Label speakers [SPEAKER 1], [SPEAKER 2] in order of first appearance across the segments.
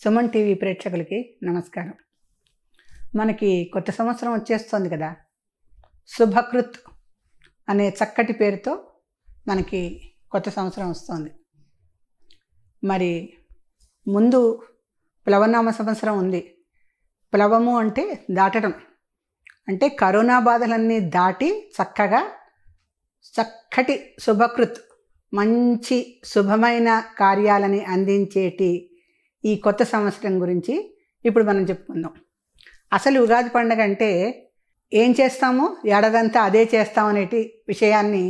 [SPEAKER 1] Suman TV ప్రేక్షకులకి నమస్కారం మనకి కొత్త సంవత్సరం వచ్చేస్తుంది కదా శుభకృత్ అనే చక్కటి పేరుతో మనకి కొత్త సంవత్సరం వస్తుంది మరి ముందు ప్లవనామ సంవత్సరం ఉంది ప్లవము అంటే దాటడం అంటే కరోనా బాధలన్నీ దాటి చక్కగా చక్కటి శుభకృత్ మంచి శుభమైన కార్యాలని అందించేటి ఈ కొత్త సంవత్సరం గురించి ఇప్పుడు మనం చెప్పుకుందాం అసలు ఉగాది పండగ అంటే ఏం చేస్తామో ఏడాదంతా అదే చేస్తామనేటి విషయాన్ని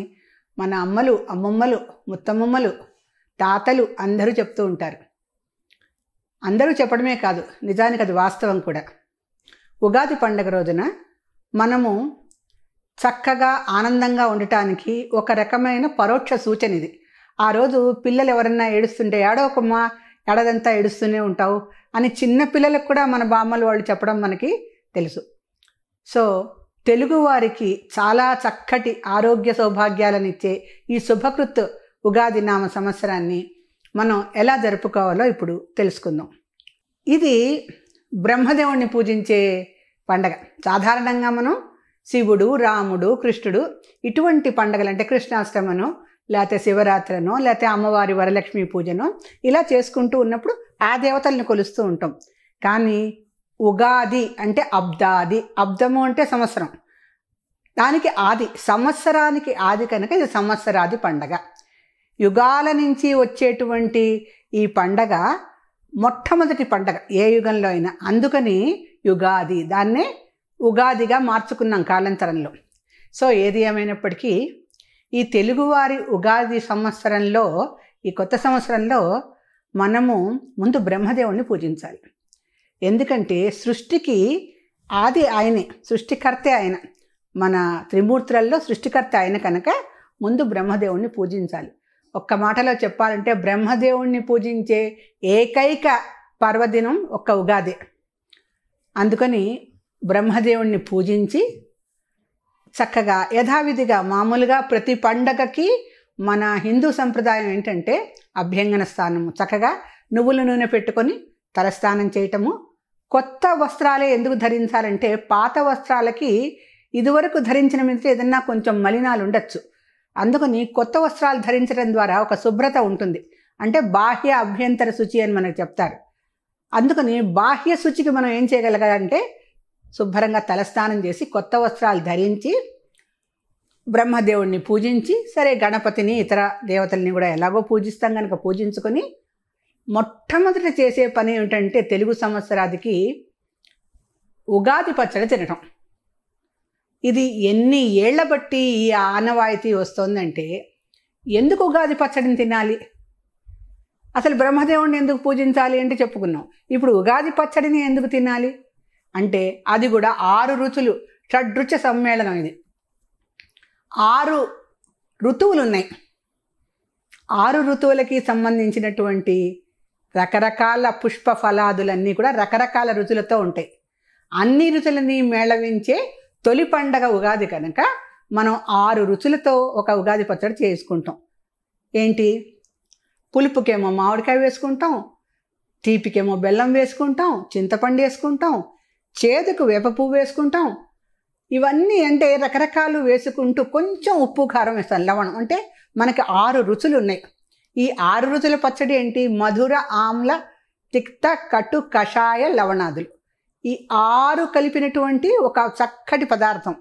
[SPEAKER 1] మన అమ్మలు అమ్మమ్మలు ముత్తమ్మమ్మలు తాతలు అందరూ చెప్తూ ఉంటారు అందరూ చెప్పడమే కాదు నిజానికి అది వాస్తవం కూడా ఉగాది పండగ రోజున మనము చక్కగా ఆనందంగా ఉండటానికి ఒక రకమైన పరోక్ష సూచన ఇది ఆ రోజు పిల్లలు ఎవరన్నా ఏడుస్తుంటే ఏడవకమ్మా ఎడదంతా ఏడుస్తూనే ఉంటావు అని చిన్న పిల్లలకు కూడా మన బామ్మలు వాళ్ళు చెప్పడం మనకి తెలుసు సో తెలుగువారికి చాలా చక్కటి ఆరోగ్య సౌభాగ్యాలనిచ్చే ఈ శుభకృత్ ఉగాది నామ సంవత్సరాన్ని మనం ఎలా జరుపుకోవాలో ఇప్పుడు తెలుసుకుందాం ఇది బ్రహ్మదేవుణ్ణి పూజించే పండగ సాధారణంగా మనం శివుడు రాముడు కృష్ణుడు ఇటువంటి పండగలు అంటే కృష్ణాష్టమను లేకపోతే శివరాత్రనో లేకపోతే అమ్మవారి వరలక్ష్మి పూజనో ఇలా చేసుకుంటూ ఉన్నప్పుడు ఆ దేవతల్ని కొలుస్తూ ఉంటాం కానీ ఉగాది అంటే అబ్దాది అబ్దము అంటే సంవత్సరం దానికి ఆది సంవత్సరానికి ఆది కనుక ఇది సంవత్సరాది పండగ యుగాల నుంచి వచ్చేటువంటి ఈ పండగ మొట్టమొదటి పండగ ఏ యుగంలో అయినా అందుకని యుగాది దాన్నే ఉగాదిగా మార్చుకున్నాం కాలంతరంలో సో ఏది ఏమైనప్పటికీ ఈ తెలుగువారి ఉగాది సంవత్సరంలో ఈ కొత్త సంవత్సరంలో మనము ముందు బ్రహ్మదేవుణ్ణి పూజించాలి ఎందుకంటే సృష్టికి ఆది ఆయనే సృష్టికర్తే ఆయన మన త్రిమూర్తులలో సృష్టికర్త ఆయన కనుక ముందు బ్రహ్మదేవుణ్ణి పూజించాలి ఒక్క మాటలో చెప్పాలంటే బ్రహ్మదేవుణ్ణి పూజించే ఏకైక పర్వదినం ఒక్క ఉగాది అందుకని బ్రహ్మదేవుణ్ణి పూజించి చక్కగా యథావిధిగా మామూలుగా ప్రతి పండగకి మన హిందూ సంప్రదాయం ఏంటంటే అభ్యంగన స్థానము చక్కగా నువ్వుల నూనె పెట్టుకొని తలస్నానం చేయటము కొత్త వస్త్రాలే ఎందుకు ధరించాలంటే పాత వస్త్రాలకి ఇదివరకు ధరించిన మీద ఏదన్నా కొంచెం మలినాలు ఉండొచ్చు అందుకని కొత్త వస్త్రాలు ధరించడం ద్వారా ఒక శుభ్రత ఉంటుంది అంటే బాహ్య అభ్యంతర శుచి అని మనకు చెప్తారు అందుకని బాహ్య శుచికి మనం ఏం చేయగలగాలంటే శుభ్రంగా తలస్నానం చేసి కొత్త వస్త్రాలు ధరించి బ్రహ్మదేవుణ్ణి పూజించి సరే గణపతిని ఇతర దేవతల్ని కూడా ఎలాగో పూజిస్తాం కనుక పూజించుకొని మొట్టమొదట చేసే పని ఏమిటంటే తెలుగు సంవత్సరాదికి ఉగాది పచ్చడి తినటం ఇది ఎన్ని ఏళ్ల బట్టి ఈ ఆనవాయితీ వస్తుందంటే ఎందుకు ఉగాది పచ్చడిని తినాలి అసలు బ్రహ్మదేవుణ్ణి ఎందుకు పూజించాలి అంటే చెప్పుకున్నాం ఇప్పుడు ఉగాది పచ్చడిని ఎందుకు తినాలి అంటే అది కూడా ఆరు రుచులు షడ్రుచ సమ్మేళనం ఇది ఆరు ఋతువులు ఉన్నాయి ఆరు ఋతువులకి సంబంధించినటువంటి రకరకాల పుష్ప ఫలాదులన్నీ కూడా రకరకాల రుచులతో ఉంటాయి అన్ని రుచులని మేళవించే తొలి పండగ ఉగాది కనుక మనం ఆరు రుచులతో ఒక ఉగాది పచ్చడి చేసుకుంటాం ఏంటి పులుపుకేమో మామిడికాయ వేసుకుంటాం తీపికేమో బెల్లం వేసుకుంటాం చింతపండు వేసుకుంటాం చేదుకు పువ్వు వేసుకుంటాం ఇవన్నీ అంటే రకరకాలు వేసుకుంటూ కొంచెం ఉప్పు కారం వేస్తాం లవణం అంటే మనకి ఆరు రుచులు ఉన్నాయి ఈ ఆరు రుచుల పచ్చడి ఏంటి మధుర ఆమ్ల తిక్త కటు కషాయ లవణాదులు ఈ ఆరు కలిపినటువంటి ఒక చక్కటి పదార్థం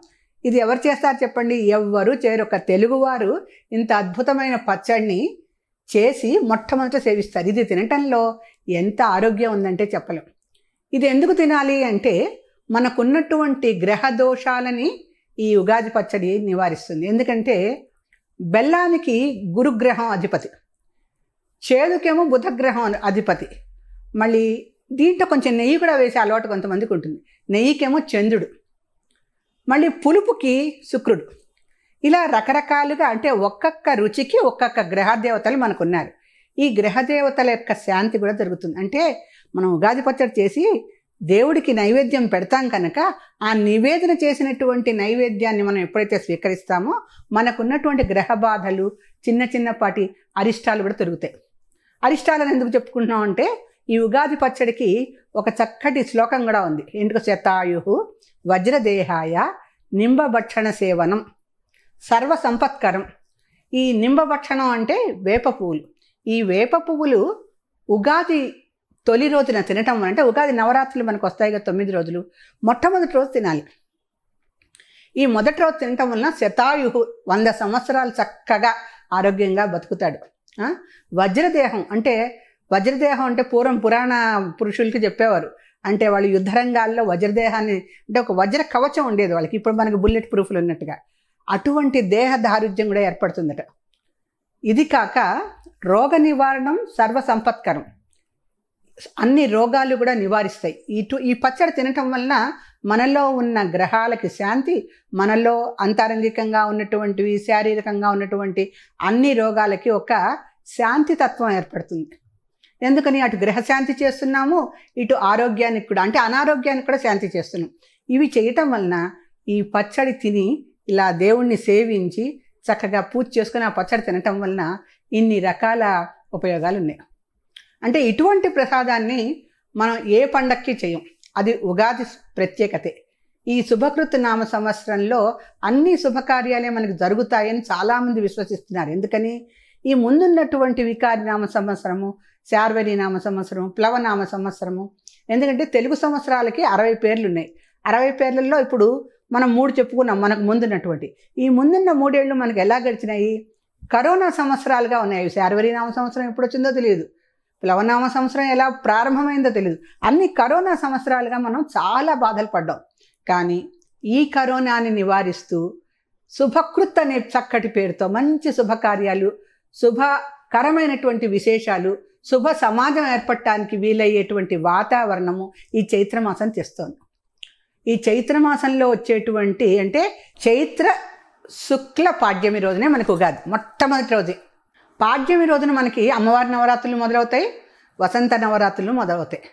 [SPEAKER 1] ఇది ఎవరు చేస్తారు చెప్పండి ఎవ్వరు చేరు ఒక తెలుగువారు ఇంత అద్భుతమైన పచ్చడిని చేసి మొట్టమొదట సేవిస్తారు ఇది తినటంలో ఎంత ఆరోగ్యం ఉందంటే చెప్పలేం ఇది ఎందుకు తినాలి అంటే మనకున్నటువంటి గ్రహ దోషాలని ఈ ఉగాది పచ్చడి నివారిస్తుంది ఎందుకంటే బెల్లానికి గురుగ్రహం అధిపతి చేదుకేమో బుధగ్రహం అధిపతి మళ్ళీ దీంట్లో కొంచెం నెయ్యి కూడా వేసే అలవాటు కొంతమందికి ఉంటుంది నెయ్యికేమో చంద్రుడు మళ్ళీ పులుపుకి శుక్రుడు ఇలా రకరకాలుగా అంటే ఒక్కొక్క రుచికి ఒక్కొక్క గ్రహదేవతలు మనకున్నారు ఈ గ్రహదేవతల యొక్క శాంతి కూడా జరుగుతుంది అంటే మనం ఉగాది పచ్చడి చేసి దేవుడికి నైవేద్యం పెడతాం కనుక ఆ నివేదన చేసినటువంటి నైవేద్యాన్ని మనం ఎప్పుడైతే స్వీకరిస్తామో మనకున్నటువంటి గ్రహ బాధలు చిన్న చిన్నపాటి అరిష్టాలు కూడా తొలుగుతాయి అరిష్టాలను ఎందుకు చెప్పుకుంటున్నాం అంటే ఈ ఉగాది పచ్చడికి ఒక చక్కటి శ్లోకం కూడా ఉంది ఎందుకు శతాయు వజ్రదేహాయ నింబభక్షణ సేవనం సర్వ సంపత్కరం ఈ నింబభక్షణం అంటే వేప పువ్వులు ఈ వేప పువ్వులు ఉగాది తొలి రోజున తినటం అంటే ఉగాది నవరాత్రులు మనకు వస్తాయి కదా తొమ్మిది రోజులు మొట్టమొదటి రోజు తినాలి ఈ మొదటి రోజు తినటం వలన శతాయుహు వంద సంవత్సరాలు చక్కగా ఆరోగ్యంగా బతుకుతాడు వజ్రదేహం అంటే వజ్రదేహం అంటే పూర్వం పురాణ పురుషులకి చెప్పేవారు అంటే వాళ్ళు యుద్ధరంగాల్లో వజ్రదేహాన్ని అంటే ఒక వజ్ర కవచం ఉండేది వాళ్ళకి ఇప్పుడు మనకు బుల్లెట్ ప్రూఫ్లు ఉన్నట్టుగా అటువంటి దేహ దారుద్యం కూడా ఏర్పడుతుందట ఇది కాక రోగ నివారణం సర్వసంపత్కరం అన్ని రోగాలు కూడా నివారిస్తాయి ఇటు ఈ పచ్చడి తినటం వలన మనలో ఉన్న గ్రహాలకి శాంతి మనలో అంతరంగికంగా ఉన్నటువంటివి శారీరకంగా ఉన్నటువంటి అన్ని రోగాలకి ఒక శాంతి తత్వం ఏర్పడుతుంది ఎందుకని అటు గ్రహశాంతి చేస్తున్నాము ఇటు ఆరోగ్యానికి కూడా అంటే అనారోగ్యానికి కూడా శాంతి చేస్తున్నాం ఇవి చేయటం వలన ఈ పచ్చడి తిని ఇలా దేవుణ్ణి సేవించి చక్కగా పూజ చేసుకుని ఆ పచ్చడి తినటం వలన ఇన్ని రకాల ఉపయోగాలు ఉన్నాయి అంటే ఇటువంటి ప్రసాదాన్ని మనం ఏ పండక్కి చేయం అది ఉగాది ప్రత్యేకతే ఈ శుభకృత నామ సంవత్సరంలో అన్ని శుభకార్యాలే మనకు జరుగుతాయని చాలామంది విశ్వసిస్తున్నారు ఎందుకని ఈ ముందున్నటువంటి వికారి నామ సంవత్సరము శార్వరి నామ సంవత్సరము ప్లవనామ సంవత్సరము ఎందుకంటే తెలుగు సంవత్సరాలకి అరవై పేర్లు ఉన్నాయి అరవై పేర్లలో ఇప్పుడు మనం మూడు చెప్పుకున్నాం మనకు ముందున్నటువంటి ఈ ముందున్న మూడేళ్ళు మనకు ఎలా గడిచినాయి కరోనా సంవత్సరాలుగా ఉన్నాయి శార్వరి నామ సంవత్సరం ఎప్పుడు వచ్చిందో తెలియదు ప్లవనామ సంవత్సరం ఎలా ప్రారంభమైందో తెలియదు అన్ని కరోనా సంవత్సరాలుగా మనం చాలా బాధలు పడ్డాం కానీ ఈ కరోనాని నివారిస్తూ శుభకృత్ అనే చక్కటి పేరుతో మంచి శుభకార్యాలు శుభకరమైనటువంటి విశేషాలు శుభ సమాజం ఏర్పడటానికి వీలయ్యేటువంటి వాతావరణము ఈ చైత్రమాసం తెస్తోంది ఈ చైత్రమాసంలో వచ్చేటువంటి అంటే చైత్ర శుక్ల పాడ్యమి రోజునే మనకు ఉగాది మొట్టమొదటి రోజే పాడ్యమి రోజున మనకి అమ్మవారి నవరాత్రులు మొదలవుతాయి వసంత నవరాత్రులు మొదలవుతాయి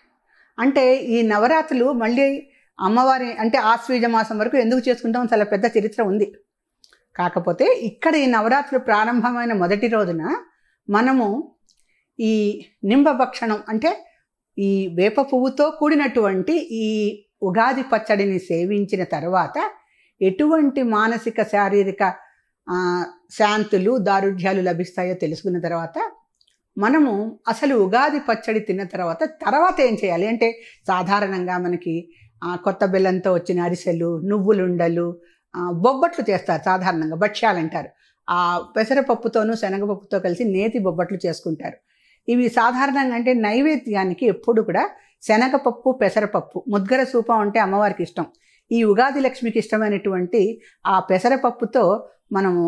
[SPEAKER 1] అంటే ఈ నవరాత్రులు మళ్ళీ అమ్మవారి అంటే ఆశ్వీజ మాసం వరకు ఎందుకు చేసుకుంటాం చాలా పెద్ద చరిత్ర ఉంది కాకపోతే ఇక్కడ ఈ నవరాత్రులు ప్రారంభమైన మొదటి రోజున మనము ఈ నింబభక్షణం అంటే ఈ వేప పువ్వుతో కూడినటువంటి ఈ ఉగాది పచ్చడిని సేవించిన తర్వాత ఎటువంటి మానసిక శారీరక శాంతులు దారుఢ్యాలు లభిస్తాయో తెలుసుకున్న తర్వాత మనము అసలు ఉగాది పచ్చడి తిన్న తర్వాత తర్వాత ఏం చేయాలి అంటే సాధారణంగా మనకి కొత్త బెల్లంతో వచ్చిన అరిసెలు నువ్వులుండలు బొబ్బట్లు చేస్తారు సాధారణంగా భక్ష్యాలు అంటారు ఆ పెసరపప్పుతోనూ శనగపప్పుతో కలిసి నేతి బొబ్బట్లు చేసుకుంటారు ఇవి సాధారణంగా అంటే నైవేద్యానికి ఎప్పుడు కూడా శనగపప్పు పెసరపప్పు ముద్గర సూపం అంటే అమ్మవారికి ఇష్టం ఈ ఉగాది లక్ష్మికి ఇష్టమైనటువంటి ఆ పెసరపప్పుతో మనము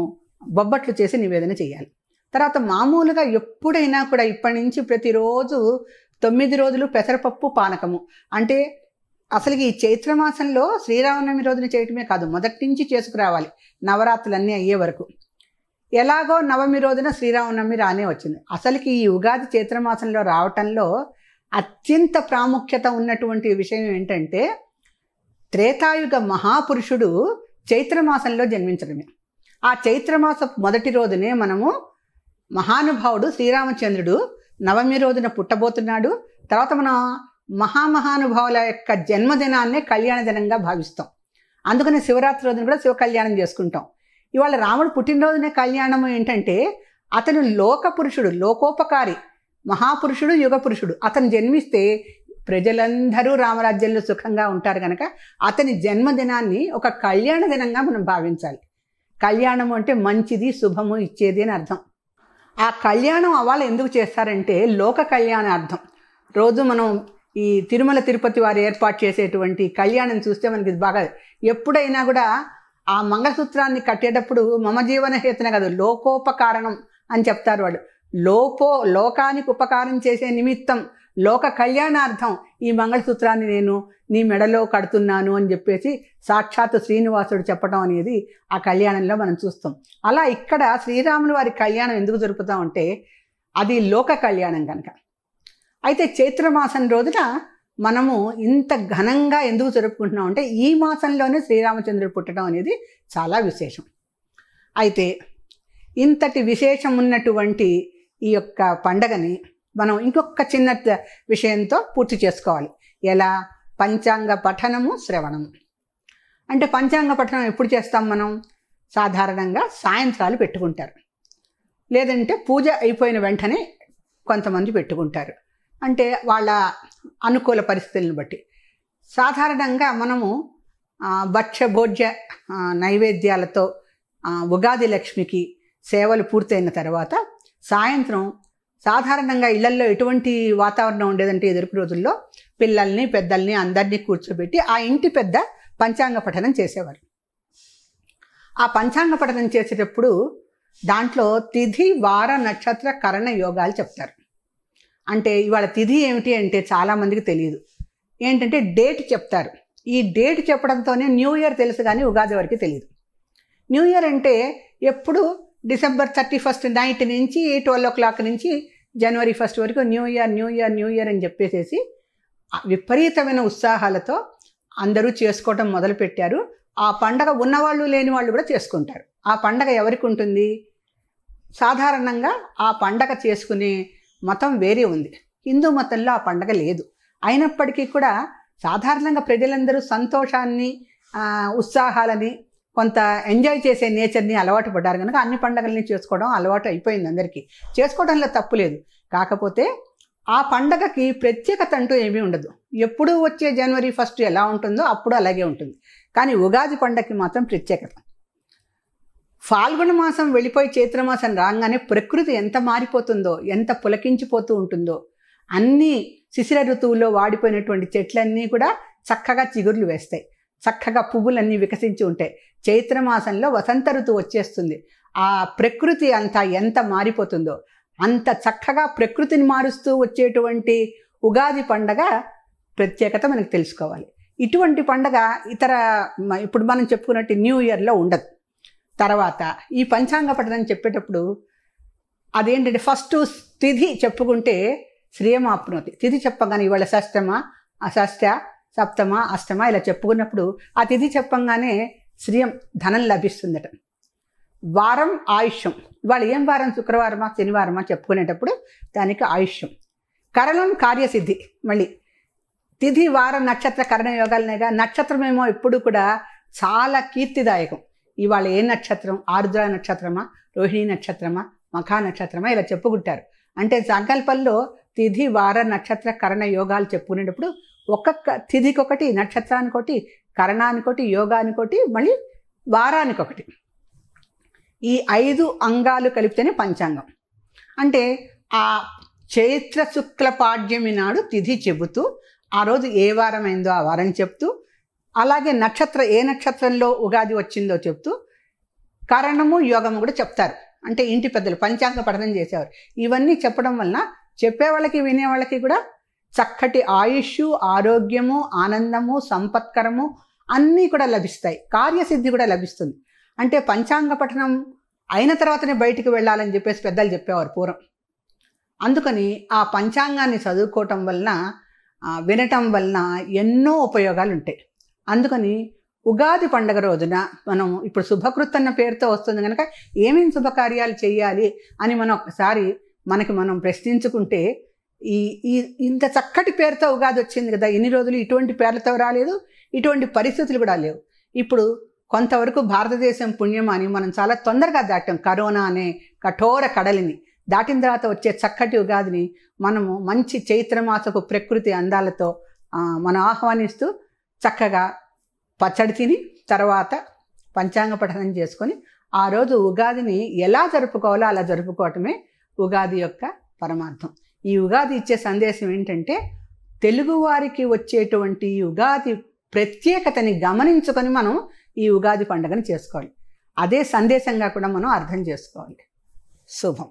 [SPEAKER 1] బొబ్బట్లు చేసి నివేదన చేయాలి తర్వాత మామూలుగా ఎప్పుడైనా కూడా ఇప్పటి నుంచి ప్రతిరోజు తొమ్మిది రోజులు పెసరపప్పు పానకము అంటే అసలు ఈ చైత్రమాసంలో శ్రీరామనవమి రోజున చేయటమే కాదు మొదటి నుంచి చేసుకురావాలి నవరాత్రులన్నీ అయ్యే వరకు ఎలాగో నవమి రోజున శ్రీరామనవమి రానే వచ్చింది అసలుకి ఈ ఉగాది చైత్రమాసంలో రావటంలో అత్యంత ప్రాముఖ్యత ఉన్నటువంటి విషయం ఏంటంటే త్రేతాయుగ మహాపురుషుడు చైత్రమాసంలో జన్మించడమే ఆ చైత్రమాస మొదటి రోజునే మనము మహానుభావుడు శ్రీరామచంద్రుడు నవమి రోజున పుట్టబోతున్నాడు తర్వాత మనం మహామహానుభావుల యొక్క జన్మదినాన్నే కళ్యాణ దినంగా భావిస్తాం అందుకని శివరాత్రి రోజున కూడా శివ కళ్యాణం చేసుకుంటాం ఇవాళ రాముడు పుట్టినరోజునే కళ్యాణం ఏంటంటే అతను లోకపురుషుడు లోకోపకారి మహాపురుషుడు యుగపురుషుడు అతను జన్మిస్తే ప్రజలందరూ రామరాజ్యంలో సుఖంగా ఉంటారు కనుక అతని జన్మదినాన్ని ఒక కళ్యాణ దినంగా మనం భావించాలి కళ్యాణం అంటే మంచిది శుభము ఇచ్చేది అని అర్థం ఆ కళ్యాణం అవ్వాలి ఎందుకు చేస్తారంటే లోక కళ్యాణ అర్థం రోజు మనం ఈ తిరుమల తిరుపతి వారు ఏర్పాటు చేసేటువంటి కళ్యాణం చూస్తే మనకి బాగా ఎప్పుడైనా కూడా ఆ మంగళసూత్రాన్ని కట్టేటప్పుడు మమ జీవన హేతున కాదు లోకోపకారణం అని చెప్తారు వాడు లోపో లోకానికి ఉపకారం చేసే నిమిత్తం లోక కళ్యాణార్థం ఈ మంగళసూత్రాన్ని నేను నీ మెడలో కడుతున్నాను అని చెప్పేసి సాక్షాత్ శ్రీనివాసుడు చెప్పడం అనేది ఆ కళ్యాణంలో మనం చూస్తాం అలా ఇక్కడ శ్రీరాములు వారి కళ్యాణం ఎందుకు జరుపుతామంటే అది లోక కళ్యాణం కనుక అయితే చైత్రమాసం రోజున మనము ఇంత ఘనంగా ఎందుకు జరుపుకుంటున్నాం అంటే ఈ మాసంలోనే శ్రీరామచంద్రుడు పుట్టడం అనేది చాలా విశేషం అయితే ఇంతటి విశేషం ఉన్నటువంటి ఈ యొక్క పండగని మనం ఇంకొక చిన్న విషయంతో పూర్తి చేసుకోవాలి ఎలా పంచాంగ పఠనము శ్రవణము అంటే పంచాంగ పఠనం ఎప్పుడు చేస్తాం మనం సాధారణంగా సాయంత్రాలు పెట్టుకుంటారు లేదంటే పూజ అయిపోయిన వెంటనే కొంతమంది పెట్టుకుంటారు అంటే వాళ్ళ అనుకూల పరిస్థితులను బట్టి సాధారణంగా మనము భక్ష్య భోజ్య నైవేద్యాలతో ఉగాది లక్ష్మికి సేవలు పూర్తయిన తర్వాత సాయంత్రం సాధారణంగా ఇళ్లల్లో ఎటువంటి వాతావరణం ఉండేదంటే ఎదురు రోజుల్లో పిల్లల్ని పెద్దల్ని అందరినీ కూర్చోబెట్టి ఆ ఇంటి పెద్ద పంచాంగ పఠనం చేసేవారు ఆ పంచాంగ పఠనం చేసేటప్పుడు దాంట్లో తిథి వార నక్షత్ర కరణ యోగాలు చెప్తారు అంటే ఇవాళ తిథి ఏమిటి అంటే చాలామందికి తెలియదు ఏంటంటే డేట్ చెప్తారు ఈ డేట్ చెప్పడంతోనే న్యూ ఇయర్ తెలుసు కానీ ఉగాది వరకు తెలియదు న్యూ ఇయర్ అంటే ఎప్పుడు డిసెంబర్ థర్టీ ఫస్ట్ నైట్ నుంచి ట్వెల్వ్ ఓ క్లాక్ నుంచి జనవరి ఫస్ట్ వరకు new year new year new year అని చెప్పేసేసి విపరీతమైన ఉత్సాహాలతో అందరూ చేసుకోవటం మొదలుపెట్టారు ఆ పండగ ఉన్నవాళ్ళు లేని వాళ్ళు కూడా చేసుకుంటారు ఆ పండగ ఎవరికి ఉంటుంది సాధారణంగా ఆ పండగ చేసుకునే మతం వేరే ఉంది హిందూ మతంలో ఆ పండగ లేదు అయినప్పటికీ కూడా సాధారణంగా ప్రజలందరూ సంతోషాన్ని ఉత్సాహాలని కొంత ఎంజాయ్ చేసే నేచర్ని అలవాటు పడ్డారు కనుక అన్ని పండగల్ని చేసుకోవడం అలవాటు అయిపోయింది అందరికీ చేసుకోవడంలో తప్పు లేదు కాకపోతే ఆ పండగకి ప్రత్యేకత అంటూ ఏమీ ఉండదు ఎప్పుడు వచ్చే జనవరి ఫస్ట్ ఎలా ఉంటుందో అప్పుడు అలాగే ఉంటుంది కానీ ఉగాది పండగకి మాత్రం ప్రత్యేకత ఫాల్గుణ మాసం వెళ్ళిపోయి చైత్రమాసం రాగానే ప్రకృతి ఎంత మారిపోతుందో ఎంత పులకించిపోతూ ఉంటుందో అన్నీ శిశిర ఋతువులో వాడిపోయినటువంటి చెట్లన్నీ కూడా చక్కగా చిగుర్లు వేస్తాయి చక్కగా పువ్వులన్నీ వికసించి ఉంటాయి చైత్రమాసంలో వసంత ఋతువు వచ్చేస్తుంది ఆ ప్రకృతి అంతా ఎంత మారిపోతుందో అంత చక్కగా ప్రకృతిని మారుస్తూ వచ్చేటువంటి ఉగాది పండగ ప్రత్యేకత మనకు తెలుసుకోవాలి ఇటువంటి పండగ ఇతర ఇప్పుడు మనం చెప్పుకున్నట్టు న్యూ ఇయర్లో ఉండదు తర్వాత ఈ పంచాంగ పఠనం చెప్పేటప్పుడు అదేంటంటే ఫస్ట్ తిథి చెప్పుకుంటే శ్రీయమాప్నోతి తిథి చెప్పగానే ఇవాళ షష్టమా అషష్ట సప్తమ అష్టమ ఇలా చెప్పుకున్నప్పుడు ఆ తిథి చెప్పంగానే శ్రీయం ధనం లభిస్తుందట వారం ఆయుష్యం ఇవాళ ఏం వారం శుక్రవారమా శనివారమా చెప్పుకునేటప్పుడు దానికి ఆయుష్యం కరణం కార్యసిద్ధి మళ్ళీ తిథి వార నక్షత్ర కరణ యోగాలనేగా నక్షత్రమేమో ఎప్పుడు కూడా చాలా కీర్తిదాయకం ఇవాళ ఏ నక్షత్రం ఆరుద్ర నక్షత్రమా రోహిణి నక్షత్రమా మఖా నక్షత్రమా ఇలా చెప్పుకుంటారు అంటే సంకల్పంలో తిథి వార నక్షత్ర కరణ యోగాలు చెప్పుకునేటప్పుడు ఒక్కొక్క తిథికొకటి నక్షత్రానికొకటి కరణానికొకటి యోగానికొకటి మళ్ళీ వారానికొకటి ఈ ఐదు అంగాలు కలిపితేనే పంచాంగం అంటే ఆ చైత్ర శుక్ల పాడ్యమి నాడు తిథి చెబుతూ ఆ రోజు ఏ వారమైందో ఆ వారం చెప్తూ అలాగే నక్షత్ర ఏ నక్షత్రంలో ఉగాది వచ్చిందో చెప్తూ కరణము యోగము కూడా చెప్తారు అంటే ఇంటి పెద్దలు పంచాంగ పఠనం చేసేవారు ఇవన్నీ చెప్పడం వలన చెప్పేవాళ్ళకి వినేవాళ్ళకి కూడా చక్కటి ఆయుష్ ఆరోగ్యము ఆనందము సంపత్కరము అన్నీ కూడా లభిస్తాయి కార్యసిద్ధి కూడా లభిస్తుంది అంటే పంచాంగ పఠనం అయిన తర్వాతనే బయటికి వెళ్ళాలని చెప్పేసి పెద్దలు చెప్పేవారు పూర్వం అందుకని ఆ పంచాంగాన్ని చదువుకోవటం వలన వినటం వలన ఎన్నో ఉపయోగాలు ఉంటాయి అందుకని ఉగాది పండగ రోజున మనం ఇప్పుడు శుభకృత్ అన్న పేరుతో వస్తుంది కనుక ఏమేమి శుభకార్యాలు చేయాలి అని మనం ఒకసారి మనకి మనం ప్రశ్నించుకుంటే ఈ ఈ ఇంత చక్కటి పేరుతో ఉగాది వచ్చింది కదా ఎన్ని రోజులు ఇటువంటి పేర్లతో రాలేదు ఇటువంటి పరిస్థితులు కూడా లేవు ఇప్పుడు కొంతవరకు భారతదేశం పుణ్యం అని మనం చాలా తొందరగా దాటాం కరోనా అనే కఠోర కడలిని దాటిన తర్వాత వచ్చే చక్కటి ఉగాదిని మనము మంచి చైత్రమాసపు ప్రకృతి అందాలతో మనం ఆహ్వానిస్తూ చక్కగా పచ్చడి తిని తర్వాత పంచాంగ పఠనం చేసుకొని ఆ రోజు ఉగాదిని ఎలా జరుపుకోవాలో అలా జరుపుకోవటమే ఉగాది యొక్క పరమార్థం ఈ ఉగాది ఇచ్చే సందేశం ఏంటంటే తెలుగువారికి వచ్చేటువంటి ఈ ఉగాది ప్రత్యేకతని గమనించుకొని మనం ఈ ఉగాది పండుగను చేసుకోవాలి అదే సందేశంగా కూడా మనం అర్థం చేసుకోవాలి శుభం